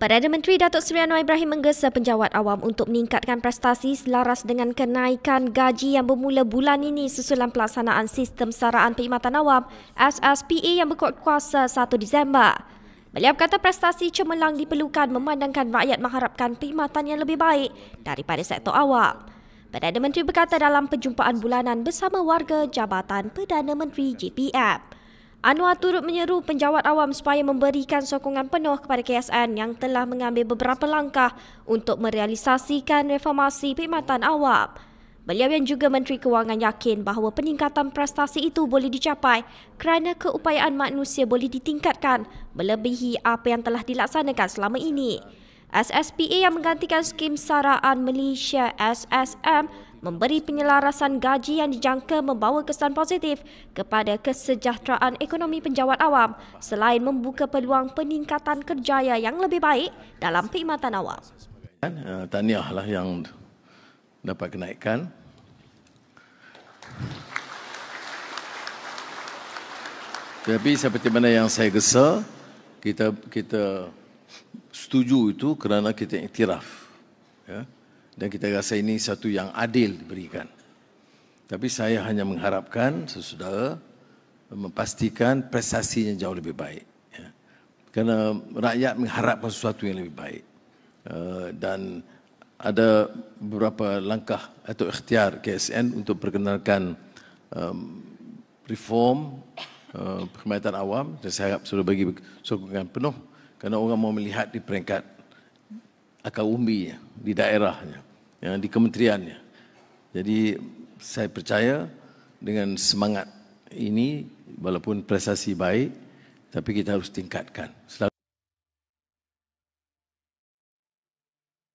Perdana Menteri Datuk Seri Anwar Ibrahim menggesa penjawat awam untuk meningkatkan prestasi selaras dengan kenaikan gaji yang bermula bulan ini susulan pelaksanaan Sistem Saraan Perkhidmatan Awam SSPA yang berkuat kuasa 1 Disember. Beliau kata prestasi cemerlang diperlukan memandangkan rakyat mengharapkan perkhidmatan yang lebih baik daripada sektor awam. Perdana Menteri berkata dalam perjumpaan bulanan bersama warga Jabatan Perdana Menteri JPM. Anwar turut menyeru penjawat awam supaya memberikan sokongan penuh kepada KSN yang telah mengambil beberapa langkah untuk merealisasikan reformasi perkhidmatan awam. Beliau yang juga Menteri Kewangan yakin bahawa peningkatan prestasi itu boleh dicapai kerana keupayaan manusia boleh ditingkatkan melebihi apa yang telah dilaksanakan selama ini. SSPA yang menggantikan skim saraan Malaysia SSM memberi penyelarasan gaji yang dijangka membawa kesan positif kepada kesejahteraan ekonomi penjawat awam selain membuka peluang peningkatan kerjaya yang lebih baik dalam perkhidmatan awam. Eh, lah yang dapat kenaikan. Tetapi seperti mana yang saya gesa, kita kita setuju itu kerana kita iktiraf. Ya? Dan kita rasa ini satu yang adil diberikan. Tapi saya hanya mengharapkan sesudara memastikan prestasinya jauh lebih baik. Ya? Kerana rakyat mengharapkan sesuatu yang lebih baik. Uh, dan ada beberapa langkah atau ikhtiar KSN untuk perkenalkan um, reform uh, perkhidmatan awam dan saya harap sudah bagi sokongan penuh kerana orang mau melihat di peringkat akar umbi di daerahnya, ya, di kementeriannya. Jadi saya percaya dengan semangat ini walaupun prestasi baik tapi kita harus tingkatkan. Selalu